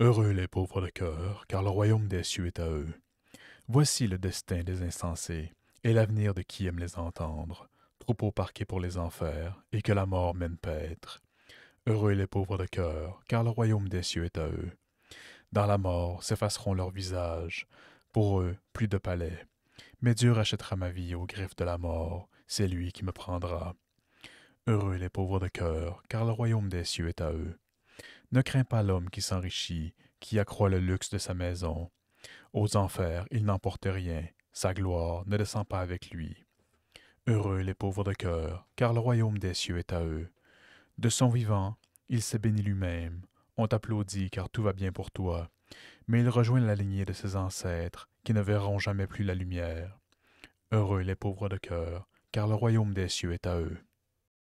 Heureux les pauvres de cœur, car le royaume des cieux est à eux. Voici le destin des insensés, et l'avenir de qui aime les entendre, troupeau parqué pour les enfers, et que la mort mène paître. Heureux les pauvres de cœur, car le royaume des cieux est à eux. Dans la mort s'effaceront leurs visages, pour eux plus de palais. Mais Dieu rachètera ma vie aux griffes de la mort, c'est lui qui me prendra. Heureux les pauvres de cœur, car le royaume des cieux est à eux. Ne crains pas l'homme qui s'enrichit, qui accroît le luxe de sa maison. Aux enfers, il n'emporte rien, sa gloire ne descend pas avec lui. Heureux les pauvres de cœur, car le royaume des cieux est à eux. De son vivant, il s'est béni lui-même. On t'applaudit car tout va bien pour toi. Mais il rejoint la lignée de ses ancêtres, qui ne verront jamais plus la lumière. Heureux les pauvres de cœur, car le royaume des cieux est à eux.